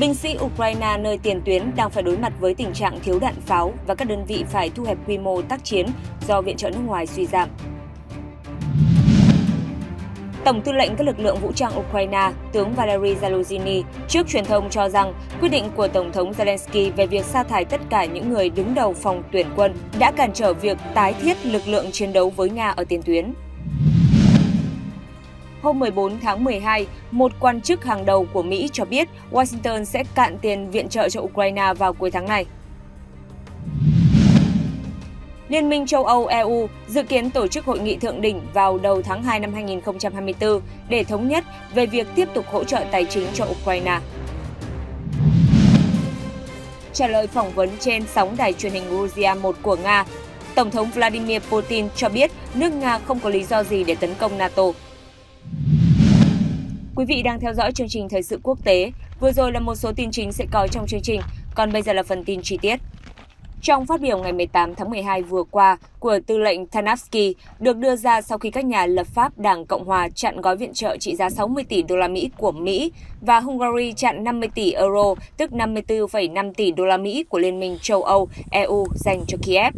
Binh sĩ Ukraine nơi tiền tuyến đang phải đối mặt với tình trạng thiếu đạn pháo và các đơn vị phải thu hẹp quy mô tác chiến do viện trợ nước ngoài suy giảm. Tổng tư lệnh các lực lượng vũ trang Ukraine, tướng Valery Zaluzhny, trước truyền thông cho rằng quyết định của Tổng thống Zelensky về việc sa thải tất cả những người đứng đầu phòng tuyển quân đã cản trở việc tái thiết lực lượng chiến đấu với Nga ở tiền tuyến. Hôm 14 tháng 12, một quan chức hàng đầu của Mỹ cho biết Washington sẽ cạn tiền viện trợ cho Ukraine vào cuối tháng này. Liên minh châu Âu EU dự kiến tổ chức hội nghị thượng đỉnh vào đầu tháng 2 năm 2024 để thống nhất về việc tiếp tục hỗ trợ tài chính cho Ukraine. Trả lời phỏng vấn trên sóng đài truyền hình Russia 1 của Nga, Tổng thống Vladimir Putin cho biết nước Nga không có lý do gì để tấn công NATO. Quý vị đang theo dõi chương trình Thời sự quốc tế. Vừa rồi là một số tin chính sẽ có trong chương trình, còn bây giờ là phần tin chi tiết. Trong phát biểu ngày 18 tháng 12 vừa qua của tư lệnh Tanavsky được đưa ra sau khi các nhà lập pháp Đảng Cộng hòa chặn gói viện trợ trị giá 60 tỷ đô la Mỹ của Mỹ và Hungary chặn 50 tỷ euro, tức 54,5 tỷ đô la Mỹ của Liên minh châu Âu EU dành cho Kiev.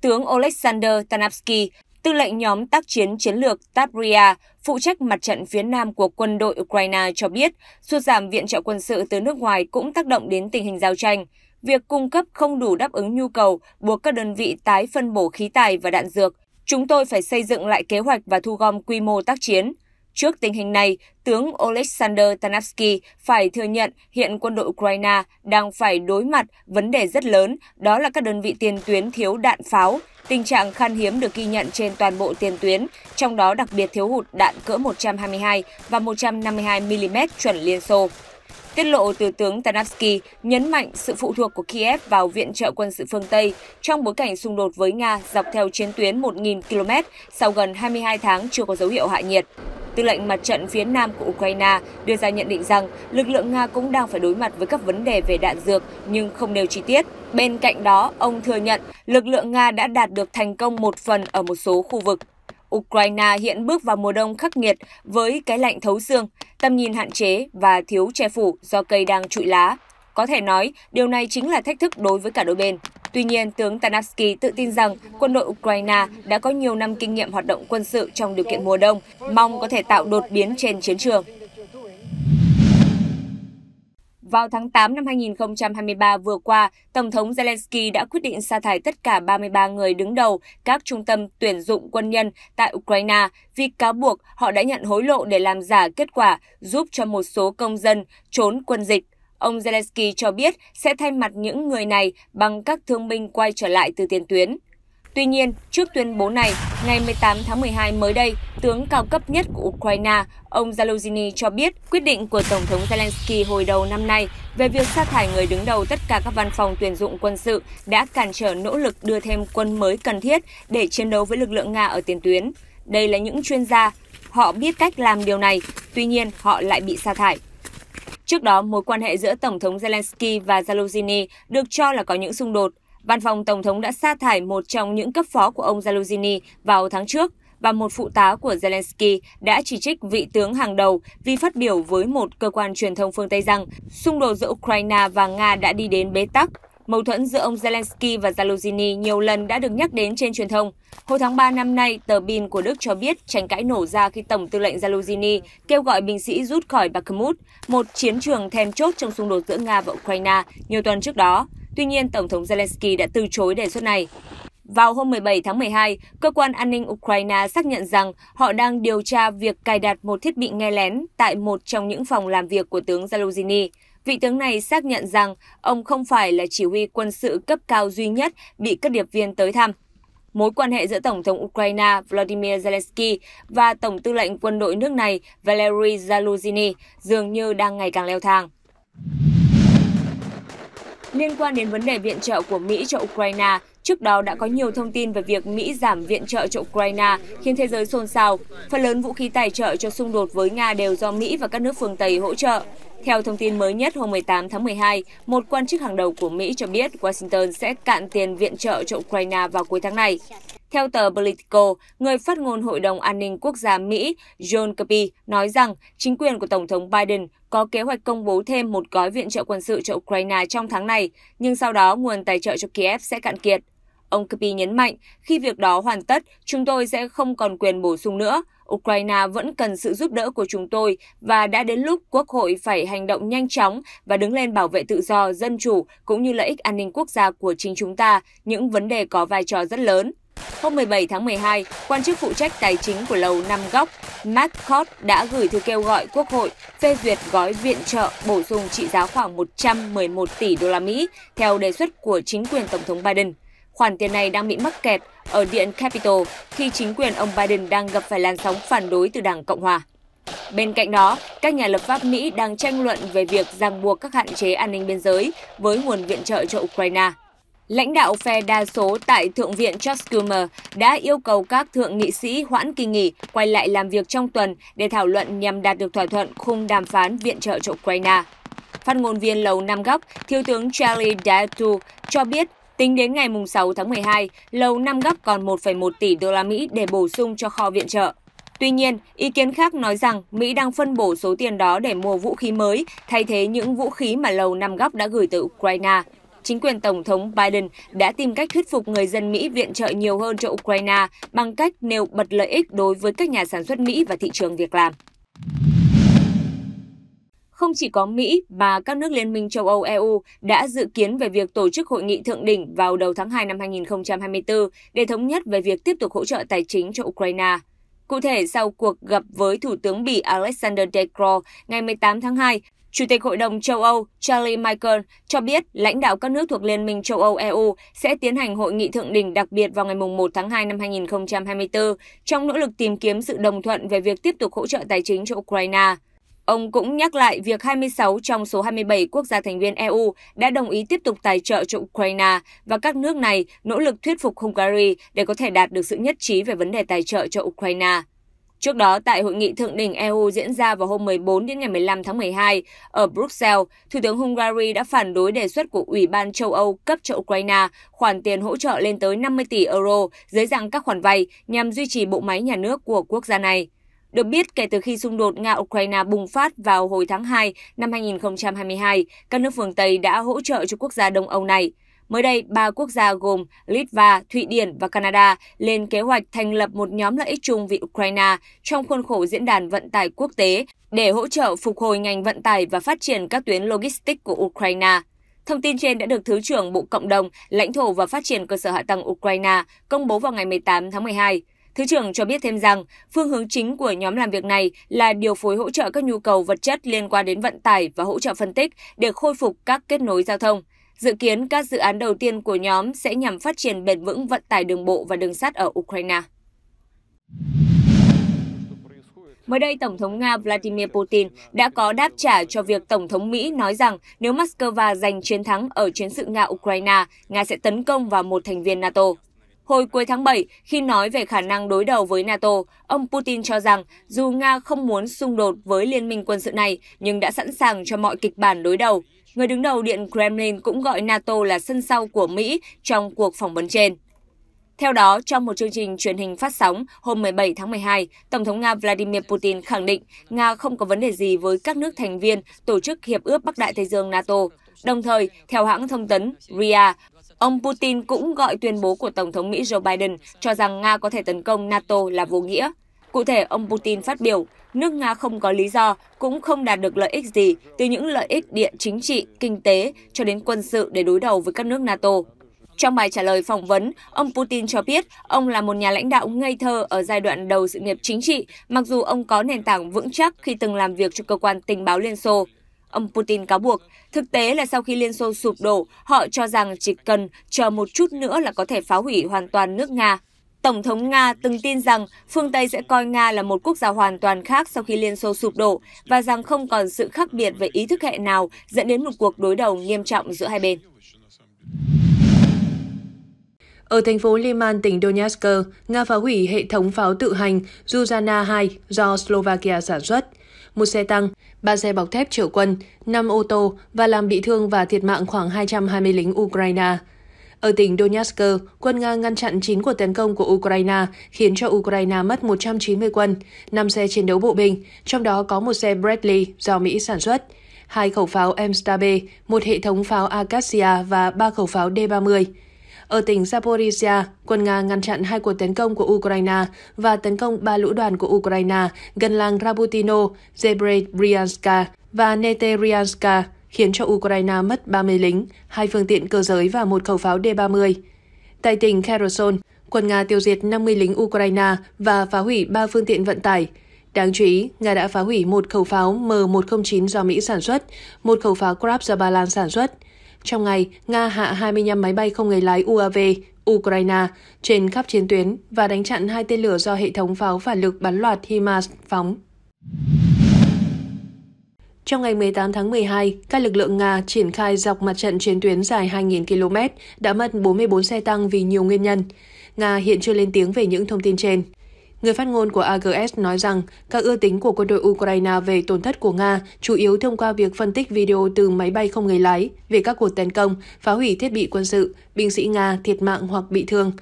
Tướng Oleksandr Tanavsky tư lệnh nhóm tác chiến chiến lược Tabria, phụ trách mặt trận phía nam của quân đội Ukraine cho biết, sụt giảm viện trợ quân sự từ nước ngoài cũng tác động đến tình hình giao tranh. Việc cung cấp không đủ đáp ứng nhu cầu buộc các đơn vị tái phân bổ khí tài và đạn dược. Chúng tôi phải xây dựng lại kế hoạch và thu gom quy mô tác chiến. Trước tình hình này, tướng Oleksandr Tanavsky phải thừa nhận hiện quân đội Ukraine đang phải đối mặt vấn đề rất lớn, đó là các đơn vị tiền tuyến thiếu đạn pháo. Tình trạng khan hiếm được ghi nhận trên toàn bộ tiền tuyến, trong đó đặc biệt thiếu hụt đạn cỡ 122 và 152 mm chuẩn Liên Xô. Tiết lộ từ tướng Tanavsky nhấn mạnh sự phụ thuộc của Kiev vào viện trợ quân sự phương Tây trong bối cảnh xung đột với Nga dọc theo chiến tuyến 1.000 km sau gần 22 tháng chưa có dấu hiệu hạ nhiệt. Tư lệnh mặt trận phía nam của Ukraine đưa ra nhận định rằng lực lượng Nga cũng đang phải đối mặt với các vấn đề về đạn dược nhưng không nêu chi tiết. Bên cạnh đó, ông thừa nhận lực lượng Nga đã đạt được thành công một phần ở một số khu vực. Ukraine hiện bước vào mùa đông khắc nghiệt với cái lạnh thấu xương, tầm nhìn hạn chế và thiếu che phủ do cây đang trụi lá. Có thể nói, điều này chính là thách thức đối với cả đôi bên. Tuy nhiên, tướng Tanavsky tự tin rằng quân đội Ukraine đã có nhiều năm kinh nghiệm hoạt động quân sự trong điều kiện mùa đông, mong có thể tạo đột biến trên chiến trường. Vào tháng 8 năm 2023 vừa qua, Tổng thống Zelensky đã quyết định sa thải tất cả 33 người đứng đầu các trung tâm tuyển dụng quân nhân tại Ukraine vì cáo buộc họ đã nhận hối lộ để làm giả kết quả giúp cho một số công dân trốn quân dịch. Ông Zelensky cho biết sẽ thay mặt những người này bằng các thương binh quay trở lại từ tiền tuyến. Tuy nhiên, trước tuyên bố này, ngày 18 tháng 12 mới đây, tướng cao cấp nhất của Ukraine, ông Zaluzhny cho biết quyết định của Tổng thống Zelensky hồi đầu năm nay về việc sa thải người đứng đầu tất cả các văn phòng tuyển dụng quân sự đã cản trở nỗ lực đưa thêm quân mới cần thiết để chiến đấu với lực lượng Nga ở tiền tuyến. Đây là những chuyên gia, họ biết cách làm điều này, tuy nhiên họ lại bị sa thải. Trước đó, mối quan hệ giữa Tổng thống Zelensky và Zaluzhny được cho là có những xung đột. Văn phòng Tổng thống đã sa thải một trong những cấp phó của ông Zaluzhny vào tháng trước và một phụ tá của Zelensky đã chỉ trích vị tướng hàng đầu vì phát biểu với một cơ quan truyền thông phương Tây rằng xung đột giữa Ukraine và Nga đã đi đến bế tắc Mâu thuẫn giữa ông Zelensky và Zaluzhny nhiều lần đã được nhắc đến trên truyền thông. Hồi tháng 3 năm nay, tờ Bin của Đức cho biết tranh cãi nổ ra khi Tổng tư lệnh Zaluzhny kêu gọi binh sĩ rút khỏi Bakhmut, một chiến trường then chốt trong xung đột giữa Nga và Ukraine nhiều tuần trước đó. Tuy nhiên, Tổng thống Zelensky đã từ chối đề xuất này. Vào hôm 17 tháng 12, cơ quan an ninh Ukraine xác nhận rằng họ đang điều tra việc cài đặt một thiết bị nghe lén tại một trong những phòng làm việc của tướng Zaluzhny. Vị tướng này xác nhận rằng ông không phải là chỉ huy quân sự cấp cao duy nhất bị các điệp viên tới thăm. Mối quan hệ giữa Tổng thống Ukraine Vladimir Zelensky và Tổng tư lệnh quân đội nước này Valery Zaluzhny dường như đang ngày càng leo thang. Liên quan đến vấn đề viện trợ của Mỹ cho Ukraine, trước đó đã có nhiều thông tin về việc Mỹ giảm viện trợ cho Ukraine khiến thế giới xôn xao. Phần lớn vũ khí tài trợ cho xung đột với Nga đều do Mỹ và các nước phương Tây hỗ trợ. Theo thông tin mới nhất hôm 18 tháng 12, một quan chức hàng đầu của Mỹ cho biết Washington sẽ cạn tiền viện trợ cho Ukraine vào cuối tháng này. Theo tờ Politico, người phát ngôn Hội đồng An ninh Quốc gia Mỹ John Kirby nói rằng chính quyền của Tổng thống Biden có kế hoạch công bố thêm một gói viện trợ quân sự cho Ukraine trong tháng này, nhưng sau đó nguồn tài trợ cho Kiev sẽ cạn kiệt. Ông Kirby nhấn mạnh, khi việc đó hoàn tất, chúng tôi sẽ không còn quyền bổ sung nữa. Ukraine vẫn cần sự giúp đỡ của chúng tôi và đã đến lúc Quốc hội phải hành động nhanh chóng và đứng lên bảo vệ tự do, dân chủ cũng như lợi ích an ninh quốc gia của chính chúng ta, những vấn đề có vai trò rất lớn. Hôm 17 tháng 12, quan chức phụ trách tài chính của Lầu Năm Góc, Matt Cott đã gửi thư kêu gọi Quốc hội phê duyệt gói viện trợ bổ sung trị giá khoảng 111 tỷ đô la Mỹ theo đề xuất của chính quyền Tổng thống Biden. Khoản tiền này đang bị mắc kẹt ở Điện Capitol khi chính quyền ông Biden đang gặp phải làn sóng phản đối từ Đảng Cộng Hòa. Bên cạnh đó, các nhà lập pháp Mỹ đang tranh luận về việc ràng buộc các hạn chế an ninh biên giới với nguồn viện trợ cho Ukraine. Lãnh đạo phe đa số tại Thượng viện Chuck Schumer đã yêu cầu các thượng nghị sĩ hoãn kỳ nghỉ quay lại làm việc trong tuần để thảo luận nhằm đạt được thỏa thuận khung đàm phán viện trợ cho Ukraine. Phát ngôn viên Lầu Năm Góc, Thiếu tướng Charlie Datu cho biết Tính đến ngày 6 tháng 12, Lầu năm gấp còn 1,1 tỷ đô la Mỹ để bổ sung cho kho viện trợ. Tuy nhiên, ý kiến khác nói rằng Mỹ đang phân bổ số tiền đó để mua vũ khí mới, thay thế những vũ khí mà Lầu Năm Góc đã gửi tới Ukraine. Chính quyền Tổng thống Biden đã tìm cách thuyết phục người dân Mỹ viện trợ nhiều hơn cho Ukraine bằng cách nêu bật lợi ích đối với các nhà sản xuất Mỹ và thị trường việc làm. Không chỉ có Mỹ mà các nước Liên minh châu Âu EU đã dự kiến về việc tổ chức hội nghị thượng đỉnh vào đầu tháng 2 năm 2024 để thống nhất về việc tiếp tục hỗ trợ tài chính cho Ukraine. Cụ thể, sau cuộc gặp với Thủ tướng Bỉ Alexander De Croo ngày 18 tháng 2, Chủ tịch Hội đồng châu Âu Charlie Michael cho biết lãnh đạo các nước thuộc Liên minh châu Âu EU sẽ tiến hành hội nghị thượng đỉnh đặc biệt vào ngày 1 tháng 2 năm 2024 trong nỗ lực tìm kiếm sự đồng thuận về việc tiếp tục hỗ trợ tài chính cho Ukraine. Ông cũng nhắc lại việc 26 trong số 27 quốc gia thành viên EU đã đồng ý tiếp tục tài trợ cho Ukraine và các nước này nỗ lực thuyết phục Hungary để có thể đạt được sự nhất trí về vấn đề tài trợ cho Ukraine. Trước đó, tại hội nghị thượng đỉnh EU diễn ra vào hôm 14 đến ngày 15 tháng 12 ở Bruxelles, Thủ tướng Hungary đã phản đối đề xuất của Ủy ban châu Âu cấp cho Ukraine khoản tiền hỗ trợ lên tới 50 tỷ euro dưới dạng các khoản vay nhằm duy trì bộ máy nhà nước của quốc gia này. Được biết, kể từ khi xung đột Nga-Ukraine bùng phát vào hồi tháng 2 năm 2022, các nước phương Tây đã hỗ trợ cho quốc gia Đông Âu này. Mới đây, ba quốc gia gồm Litva, Thụy Điển và Canada lên kế hoạch thành lập một nhóm lợi ích chung vì Ukraine trong khuôn khổ Diễn đàn Vận tải Quốc tế để hỗ trợ phục hồi ngành vận tải và phát triển các tuyến logistics của Ukraine. Thông tin trên đã được Thứ trưởng Bộ Cộng đồng, Lãnh thổ và Phát triển Cơ sở Hạ tầng Ukraine công bố vào ngày 18 tháng 12. Thứ trưởng cho biết thêm rằng, phương hướng chính của nhóm làm việc này là điều phối hỗ trợ các nhu cầu vật chất liên quan đến vận tải và hỗ trợ phân tích để khôi phục các kết nối giao thông. Dự kiến các dự án đầu tiên của nhóm sẽ nhằm phát triển bền vững vận tải đường bộ và đường sắt ở Ukraine. Mới đây, Tổng thống Nga Vladimir Putin đã có đáp trả cho việc Tổng thống Mỹ nói rằng nếu Moscow giành chiến thắng ở chiến sự Nga-Ukraine, Nga sẽ tấn công vào một thành viên NATO. Hồi cuối tháng 7, khi nói về khả năng đối đầu với NATO, ông Putin cho rằng dù Nga không muốn xung đột với liên minh quân sự này nhưng đã sẵn sàng cho mọi kịch bản đối đầu. Người đứng đầu Điện Kremlin cũng gọi NATO là sân sau của Mỹ trong cuộc phỏng vấn trên. Theo đó, trong một chương trình truyền hình phát sóng hôm 17 tháng 12, Tổng thống Nga Vladimir Putin khẳng định Nga không có vấn đề gì với các nước thành viên Tổ chức Hiệp ước Bắc Đại Tây Dương NATO. Đồng thời, theo hãng thông tấn RIA, Ông Putin cũng gọi tuyên bố của Tổng thống Mỹ Joe Biden cho rằng Nga có thể tấn công NATO là vô nghĩa. Cụ thể, ông Putin phát biểu, nước Nga không có lý do, cũng không đạt được lợi ích gì từ những lợi ích địa chính trị, kinh tế cho đến quân sự để đối đầu với các nước NATO. Trong bài trả lời phỏng vấn, ông Putin cho biết ông là một nhà lãnh đạo ngây thơ ở giai đoạn đầu sự nghiệp chính trị, mặc dù ông có nền tảng vững chắc khi từng làm việc cho cơ quan tình báo Liên Xô. Ông Putin cáo buộc, thực tế là sau khi Liên Xô sụp đổ, họ cho rằng chỉ cần chờ một chút nữa là có thể phá hủy hoàn toàn nước Nga. Tổng thống Nga từng tin rằng phương Tây sẽ coi Nga là một quốc gia hoàn toàn khác sau khi Liên Xô sụp đổ và rằng không còn sự khác biệt về ý thức hệ nào dẫn đến một cuộc đối đầu nghiêm trọng giữa hai bên. Ở thành phố Liman, tỉnh Donetsk, Nga phá hủy hệ thống pháo tự hành Zuzana 2 do Slovakia sản xuất. Một xe tăng, ba xe bọc thép chở quân, 5 ô tô và làm bị thương và thiệt mạng khoảng 220 lính Ukraine. Ở tỉnh Donetsk, quân Nga ngăn chặn 9 cuộc tấn công của Ukraine, khiến cho Ukraine mất 190 quân, 5 xe chiến đấu bộ binh, trong đó có một xe Bradley do Mỹ sản xuất, hai khẩu pháo Mstab, một hệ thống pháo Acacia và ba khẩu pháo D-30. Ở tỉnh Zaporizhia, quân Nga ngăn chặn hai cuộc tấn công của Ukraine và tấn công ba lũ đoàn của Ukraine gần làng Rabutino, Zebryabryanska và Neteryanska, khiến cho Ukraine mất 30 lính, hai phương tiện cơ giới và một khẩu pháo D-30. Tại tỉnh Kherson, quân Nga tiêu diệt 50 lính Ukraine và phá hủy ba phương tiện vận tải. Đáng chú ý, Nga đã phá hủy một khẩu pháo M109 do Mỹ sản xuất, một khẩu pháo Krab do Ba Lan sản xuất, trong ngày, Nga hạ 25 máy bay không người lái UAV Ukraine trên khắp chiến tuyến và đánh chặn hai tên lửa do hệ thống pháo phản lực bắn loạt HIMARS phóng. Trong ngày 18 tháng 12, các lực lượng Nga triển khai dọc mặt trận chiến tuyến dài 2.000 km đã mất 44 xe tăng vì nhiều nguyên nhân. Nga hiện chưa lên tiếng về những thông tin trên. Người phát ngôn của AGS nói rằng các ước tính của quân đội Ukraine về tổn thất của Nga chủ yếu thông qua việc phân tích video từ máy bay không người lái về các cuộc tấn công, phá hủy thiết bị quân sự, binh sĩ Nga thiệt mạng hoặc bị thương.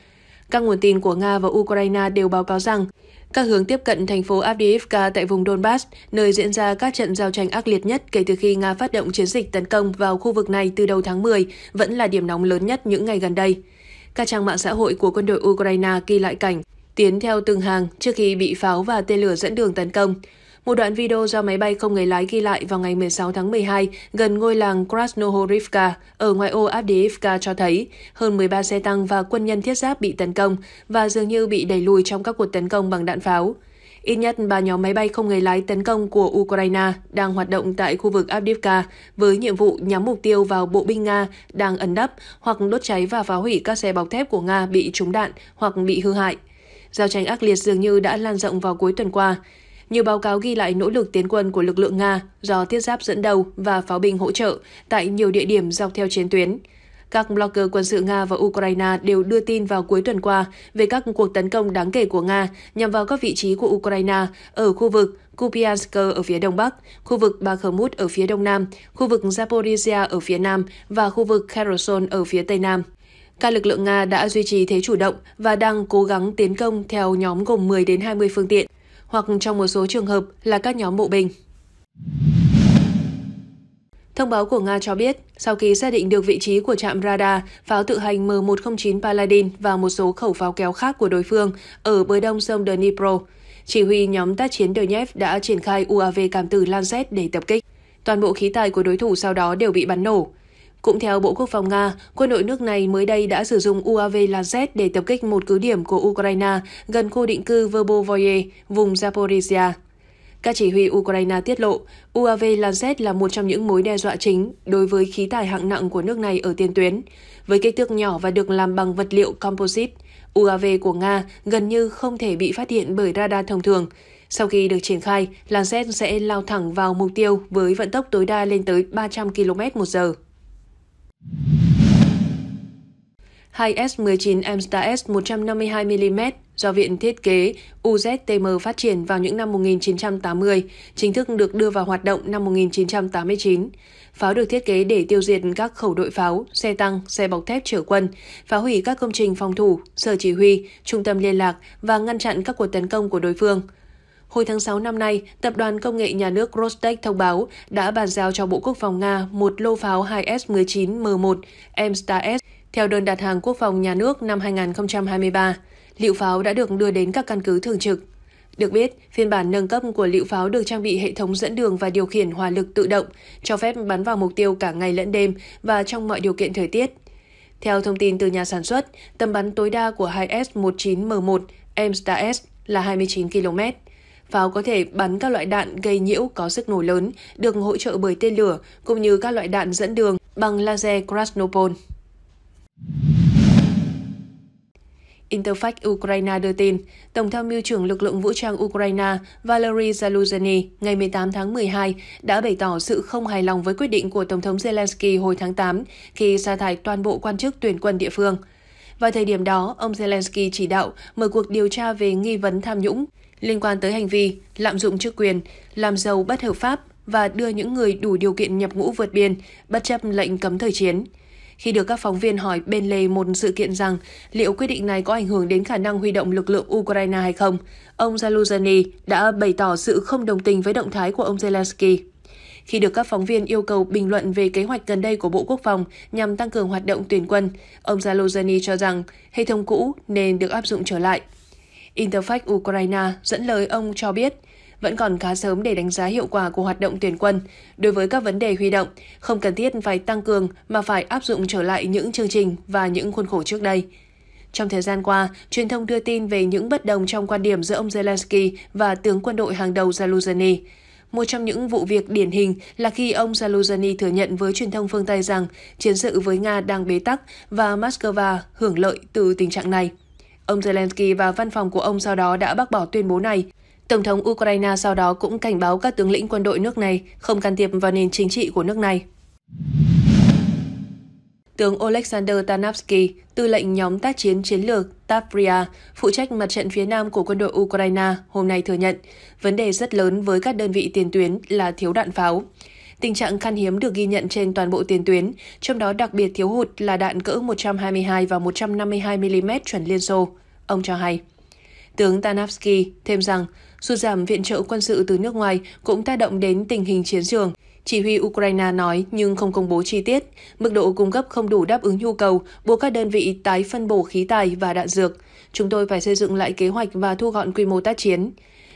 Các nguồn tin của Nga và Ukraine đều báo cáo rằng các hướng tiếp cận thành phố Avdiivka tại vùng Donbass, nơi diễn ra các trận giao tranh ác liệt nhất kể từ khi Nga phát động chiến dịch tấn công vào khu vực này từ đầu tháng 10, vẫn là điểm nóng lớn nhất những ngày gần đây. Các trang mạng xã hội của quân đội Ukraine ghi lại cảnh tiến theo từng hàng trước khi bị pháo và tên lửa dẫn đường tấn công. Một đoạn video do máy bay không người lái ghi lại vào ngày 16 tháng 12 gần ngôi làng Krasnohorivka ở ngoại ô Avdiivka cho thấy hơn 13 xe tăng và quân nhân thiết giáp bị tấn công và dường như bị đẩy lùi trong các cuộc tấn công bằng đạn pháo. Ít nhất ba nhóm máy bay không người lái tấn công của Ukraine đang hoạt động tại khu vực Avdiivka với nhiệm vụ nhắm mục tiêu vào bộ binh Nga đang ẩn đắp hoặc đốt cháy và phá hủy các xe bọc thép của Nga bị trúng đạn hoặc bị hư hại giao tranh ác liệt dường như đã lan rộng vào cuối tuần qua. Nhiều báo cáo ghi lại nỗ lực tiến quân của lực lượng Nga do thiết giáp dẫn đầu và pháo binh hỗ trợ tại nhiều địa điểm dọc theo chiến tuyến. Các blogger quân sự Nga và Ukraine đều đưa tin vào cuối tuần qua về các cuộc tấn công đáng kể của Nga nhằm vào các vị trí của Ukraine ở khu vực Kupiansk ở phía đông bắc, khu vực Bakhmut ở phía đông nam, khu vực Zaporizhia ở phía nam và khu vực Kherson ở phía tây nam. Các lực lượng Nga đã duy trì thế chủ động và đang cố gắng tiến công theo nhóm gồm 10 đến 20 phương tiện, hoặc trong một số trường hợp là các nhóm bộ binh. Thông báo của Nga cho biết, sau khi xác định được vị trí của trạm radar, pháo tự hành M109 Paladin và một số khẩu pháo kéo khác của đối phương ở bờ đông sông Dnipro, chỉ huy nhóm tác chiến Donetsk đã triển khai UAV cảm tử Lancet để tập kích. Toàn bộ khí tài của đối thủ sau đó đều bị bắn nổ. Cũng theo Bộ Quốc phòng Nga, quân đội nước này mới đây đã sử dụng UAV Lancet để tập kích một cứ điểm của Ukraine gần khu định cư Verbovoye, vùng Zaporizhia. Các chỉ huy Ukraine tiết lộ, UAV Lancet là một trong những mối đe dọa chính đối với khí tài hạng nặng của nước này ở tiền tuyến. Với kích thước nhỏ và được làm bằng vật liệu composite, UAV của Nga gần như không thể bị phát hiện bởi radar thông thường. Sau khi được triển khai, Lancet sẽ lao thẳng vào mục tiêu với vận tốc tối đa lên tới 300 km một giờ. Hai S19 Amstar S 152mm do Viện Thiết kế UZTM phát triển vào những năm 1980, chính thức được đưa vào hoạt động năm 1989. Pháo được thiết kế để tiêu diệt các khẩu đội pháo, xe tăng, xe bọc thép chở quân, phá hủy các công trình phòng thủ, sở chỉ huy, trung tâm liên lạc và ngăn chặn các cuộc tấn công của đối phương – Hồi tháng 6 năm nay, Tập đoàn Công nghệ Nhà nước Rostec thông báo đã bàn giao cho Bộ Quốc phòng Nga một lô pháo 2S-19M1 MSTAR-S theo đơn đặt hàng Quốc phòng Nhà nước năm 2023. Liệu pháo đã được đưa đến các căn cứ thường trực. Được biết, phiên bản nâng cấp của liệu pháo được trang bị hệ thống dẫn đường và điều khiển hỏa lực tự động, cho phép bắn vào mục tiêu cả ngày lẫn đêm và trong mọi điều kiện thời tiết. Theo thông tin từ nhà sản xuất, tầm bắn tối đa của 2S-19M1 MSTAR-S là 29 km. Pháo có thể bắn các loại đạn gây nhiễu có sức nổ lớn, được hỗ trợ bởi tên lửa cũng như các loại đạn dẫn đường bằng laser Krasnopol. Interfax Ukraine đưa tin, Tổng tham mưu trưởng lực lượng vũ trang Ukraine Valery Zaluzhny ngày 18 tháng 12 đã bày tỏ sự không hài lòng với quyết định của Tổng thống Zelensky hồi tháng 8 khi sa thải toàn bộ quan chức tuyển quân địa phương. Vào thời điểm đó, ông Zelensky chỉ đạo mở cuộc điều tra về nghi vấn tham nhũng liên quan tới hành vi lạm dụng chức quyền, làm giàu bất hợp pháp và đưa những người đủ điều kiện nhập ngũ vượt biên, bất chấp lệnh cấm thời chiến. Khi được các phóng viên hỏi bên lề một sự kiện rằng liệu quyết định này có ảnh hưởng đến khả năng huy động lực lượng Ukraine hay không, ông Zaluzhny đã bày tỏ sự không đồng tình với động thái của ông Zelensky. Khi được các phóng viên yêu cầu bình luận về kế hoạch gần đây của Bộ Quốc phòng nhằm tăng cường hoạt động tuyển quân, ông Zaluzhny cho rằng hệ thống cũ nên được áp dụng trở lại. Interfax Ukraine dẫn lời ông cho biết, vẫn còn khá sớm để đánh giá hiệu quả của hoạt động tuyển quân. Đối với các vấn đề huy động, không cần thiết phải tăng cường mà phải áp dụng trở lại những chương trình và những khuôn khổ trước đây. Trong thời gian qua, truyền thông đưa tin về những bất đồng trong quan điểm giữa ông Zelensky và tướng quân đội hàng đầu Zaluzhny. Một trong những vụ việc điển hình là khi ông Zaluzhny thừa nhận với truyền thông phương Tây rằng chiến sự với Nga đang bế tắc và Moscow hưởng lợi từ tình trạng này. Ông Zelensky và văn phòng của ông sau đó đã bác bỏ tuyên bố này. Tổng thống Ukraine sau đó cũng cảnh báo các tướng lĩnh quân đội nước này không can thiệp vào nền chính trị của nước này. Tướng Oleksandr Tanavsky, tư lệnh nhóm tác chiến chiến lược Tavria, phụ trách mặt trận phía nam của quân đội Ukraine, hôm nay thừa nhận vấn đề rất lớn với các đơn vị tiền tuyến là thiếu đạn pháo. Tình trạng khan hiếm được ghi nhận trên toàn bộ tiền tuyến, trong đó đặc biệt thiếu hụt là đạn cỡ 122 và 152 mm chuẩn Liên Xô, ông cho hay. Tướng Tanavsky thêm rằng, sụt giảm viện trợ quân sự từ nước ngoài cũng tác động đến tình hình chiến trường. Chỉ huy Ukraine nói nhưng không công bố chi tiết, mức độ cung cấp không đủ đáp ứng nhu cầu, buộc các đơn vị tái phân bổ khí tài và đạn dược. Chúng tôi phải xây dựng lại kế hoạch và thu gọn quy mô tác chiến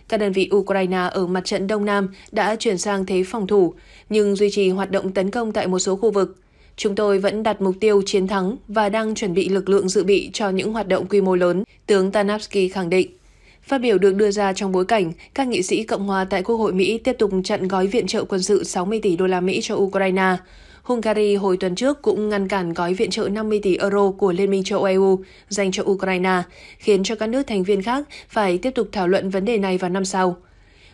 các đơn vị Ukraine ở mặt trận Đông Nam đã chuyển sang thế phòng thủ, nhưng duy trì hoạt động tấn công tại một số khu vực. Chúng tôi vẫn đặt mục tiêu chiến thắng và đang chuẩn bị lực lượng dự bị cho những hoạt động quy mô lớn, tướng Tanapsky khẳng định. Phát biểu được đưa ra trong bối cảnh các nghị sĩ Cộng hòa tại Quốc hội Mỹ tiếp tục chặn gói viện trợ quân sự 60 tỷ đô la Mỹ cho Ukraine. Hungary hồi tuần trước cũng ngăn cản gói viện trợ 50 tỷ euro của Liên minh châu Âu e dành cho Ukraine, khiến cho các nước thành viên khác phải tiếp tục thảo luận vấn đề này vào năm sau.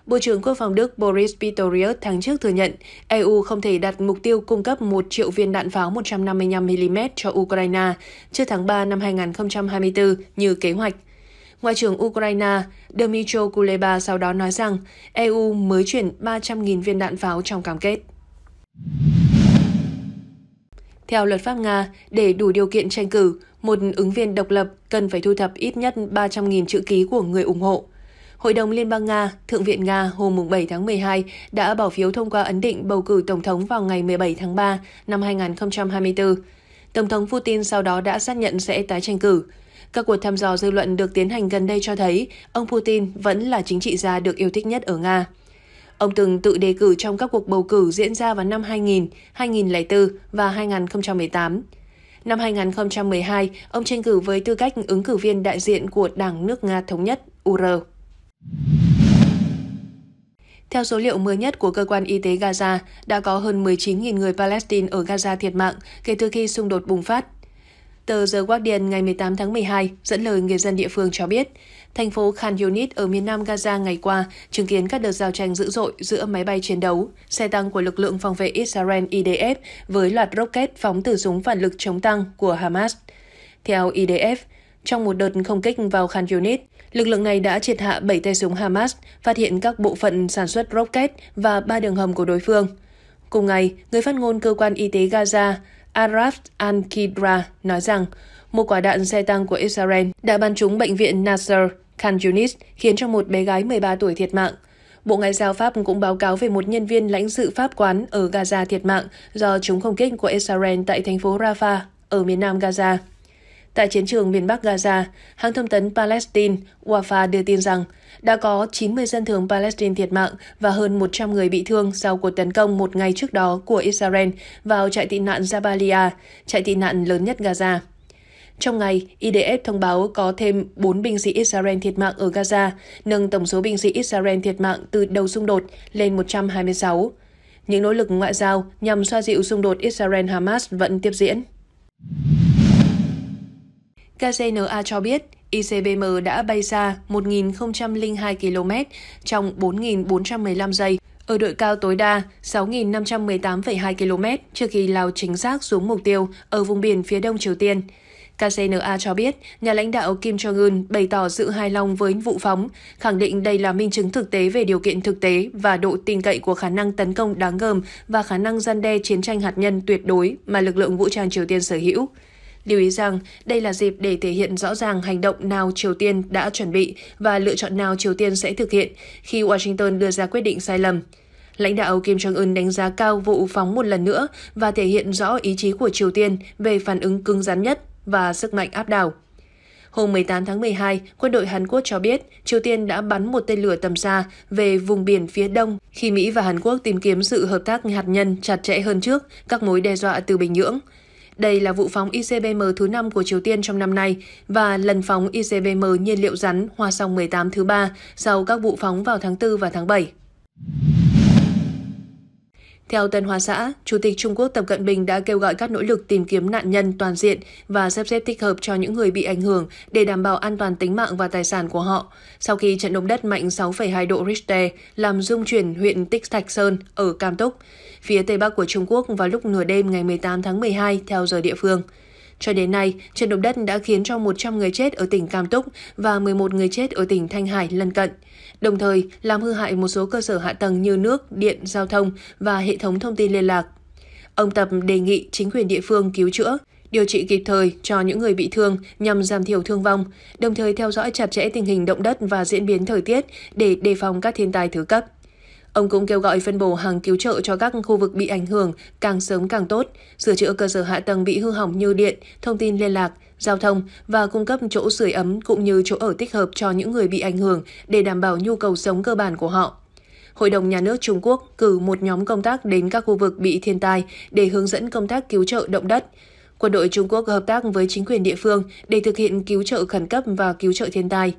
Bộ trưởng Quốc phòng Đức Boris Pistorius tháng trước thừa nhận EU không thể đặt mục tiêu cung cấp 1 triệu viên đạn pháo 155mm cho Ukraine trước tháng 3 năm 2024 như kế hoạch. Ngoại trưởng Ukraine Dmytro Kuleba sau đó nói rằng EU mới chuyển 300.000 viên đạn pháo trong cam kết. Theo luật pháp Nga, để đủ điều kiện tranh cử, một ứng viên độc lập cần phải thu thập ít nhất 300.000 chữ ký của người ủng hộ. Hội đồng Liên bang Nga, Thượng viện Nga hôm 7 tháng 12 đã bỏ phiếu thông qua ấn định bầu cử Tổng thống vào ngày 17 tháng 3 năm 2024. Tổng thống Putin sau đó đã xác nhận sẽ tái tranh cử. Các cuộc thăm dò dư luận được tiến hành gần đây cho thấy ông Putin vẫn là chính trị gia được yêu thích nhất ở Nga. Ông từng tự đề cử trong các cuộc bầu cử diễn ra vào năm 2000, 2004 và 2018. Năm 2012, ông tranh cử với tư cách ứng cử viên đại diện của Đảng nước Nga Thống nhất UR. Theo số liệu mới nhất của cơ quan y tế Gaza, đã có hơn 19.000 người Palestine ở Gaza thiệt mạng kể từ khi xung đột bùng phát. Tờ The Guardian ngày 18 tháng 12 dẫn lời người dân địa phương cho biết, Thành phố Khan Yunis ở miền nam Gaza ngày qua chứng kiến các đợt giao tranh dữ dội giữa máy bay chiến đấu, xe tăng của lực lượng phòng vệ Israel IDF với loạt rocket phóng từ súng phản lực chống tăng của Hamas. Theo IDF, trong một đợt không kích vào Khan Yunis, lực lượng này đã triệt hạ 7 tay súng Hamas, phát hiện các bộ phận sản xuất rocket và ba đường hầm của đối phương. Cùng ngày, người phát ngôn cơ quan y tế Gaza Araf Al-Kidra nói rằng một quả đạn xe tăng của Israel đã bắn trúng bệnh viện Nasser Khan Yunis khiến cho một bé gái 13 tuổi thiệt mạng. Bộ Ngoại giao Pháp cũng báo cáo về một nhân viên lãnh sự Pháp quán ở Gaza thiệt mạng do trúng không kích của Israel tại thành phố Rafah ở miền nam Gaza. Tại chiến trường miền Bắc Gaza, hãng thông tấn Palestine Wafa đưa tin rằng đã có 90 dân thường Palestine thiệt mạng và hơn 100 người bị thương sau cuộc tấn công một ngày trước đó của Israel vào trại tị nạn Jabalia, trại tị nạn lớn nhất Gaza. Trong ngày, IDF thông báo có thêm 4 binh sĩ Israel thiệt mạng ở Gaza, nâng tổng số binh sĩ Israel thiệt mạng từ đầu xung đột lên 126. Những nỗ lực ngoại giao nhằm xoa dịu xung đột Israel-Hamas vẫn tiếp diễn. KCNA cho biết ICBM đã bay xa 1.002 km trong 4.415 giây ở độ cao tối đa 6.518,2 km trước khi lao chính xác xuống mục tiêu ở vùng biển phía đông Triều Tiên. KCNA cho biết, nhà lãnh đạo Kim Jong-un bày tỏ sự hài lòng với vụ phóng, khẳng định đây là minh chứng thực tế về điều kiện thực tế và độ tin cậy của khả năng tấn công đáng gờm và khả năng gian đe chiến tranh hạt nhân tuyệt đối mà lực lượng vũ trang Triều Tiên sở hữu. Lưu ý rằng, đây là dịp để thể hiện rõ ràng hành động nào Triều Tiên đã chuẩn bị và lựa chọn nào Triều Tiên sẽ thực hiện khi Washington đưa ra quyết định sai lầm. Lãnh đạo Kim Jong-un đánh giá cao vụ phóng một lần nữa và thể hiện rõ ý chí của Triều Tiên về phản ứng cứng rắn nhất và sức mạnh áp đảo. Hôm 18 tháng 12, quân đội Hàn Quốc cho biết Triều Tiên đã bắn một tên lửa tầm xa về vùng biển phía đông khi Mỹ và Hàn Quốc tìm kiếm sự hợp tác hạt nhân chặt chẽ hơn trước các mối đe dọa từ Bình Nhưỡng. Đây là vụ phóng ICBM thứ 5 của Triều Tiên trong năm nay và lần phóng ICBM nhiên liệu rắn Hoa Song 18 thứ 3 sau các vụ phóng vào tháng 4 và tháng 7. Theo Tân Hoa xã, Chủ tịch Trung Quốc Tập Cận Bình đã kêu gọi các nỗ lực tìm kiếm nạn nhân toàn diện và sắp xếp thích hợp cho những người bị ảnh hưởng để đảm bảo an toàn tính mạng và tài sản của họ. Sau khi trận động đất mạnh 6,2 độ Richter làm rung chuyển huyện Tích Thạch Sơn ở Cam Túc, phía tây bắc của Trung Quốc vào lúc nửa đêm ngày 18 tháng 12 theo giờ địa phương. Cho đến nay, trận động đất đã khiến cho 100 người chết ở tỉnh Cam Túc và 11 người chết ở tỉnh Thanh Hải lân cận đồng thời làm hư hại một số cơ sở hạ tầng như nước, điện, giao thông và hệ thống thông tin liên lạc. Ông Tập đề nghị chính quyền địa phương cứu chữa, điều trị kịp thời cho những người bị thương nhằm giảm thiểu thương vong, đồng thời theo dõi chặt chẽ tình hình động đất và diễn biến thời tiết để đề phòng các thiên tai thứ cấp. Ông cũng kêu gọi phân bổ hàng cứu trợ cho các khu vực bị ảnh hưởng càng sớm càng tốt, sửa chữa cơ sở hạ tầng bị hư hỏng như điện, thông tin liên lạc, giao thông và cung cấp chỗ sưởi ấm cũng như chỗ ở tích hợp cho những người bị ảnh hưởng để đảm bảo nhu cầu sống cơ bản của họ. Hội đồng Nhà nước Trung Quốc cử một nhóm công tác đến các khu vực bị thiên tai để hướng dẫn công tác cứu trợ động đất. Quân đội Trung Quốc hợp tác với chính quyền địa phương để thực hiện cứu trợ khẩn cấp và cứu trợ thiên tai.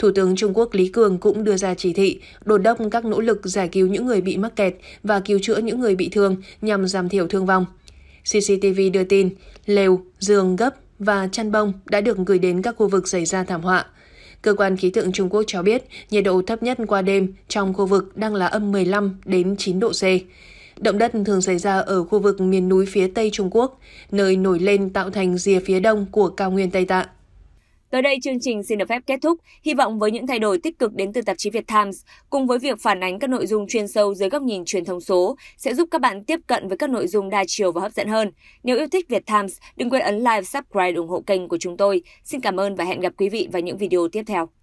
Thủ tướng Trung Quốc Lý Cường cũng đưa ra chỉ thị đột đốc các nỗ lực giải cứu những người bị mắc kẹt và cứu chữa những người bị thương nhằm giảm thiểu thương vong. CCTV đưa tin, lều, giường gấp và chăn bông đã được gửi đến các khu vực xảy ra thảm họa. Cơ quan khí tượng Trung Quốc cho biết nhiệt độ thấp nhất qua đêm trong khu vực đang là âm 15 đến 9 độ C. Động đất thường xảy ra ở khu vực miền núi phía Tây Trung Quốc, nơi nổi lên tạo thành rìa phía đông của cao nguyên Tây Tạng. Tới đây chương trình xin được phép kết thúc. Hy vọng với những thay đổi tích cực đến từ tạp chí Việt Times, cùng với việc phản ánh các nội dung chuyên sâu dưới góc nhìn truyền thông số, sẽ giúp các bạn tiếp cận với các nội dung đa chiều và hấp dẫn hơn. Nếu yêu thích Việt Times, đừng quên ấn like, subscribe ủng hộ kênh của chúng tôi. Xin cảm ơn và hẹn gặp quý vị vào những video tiếp theo.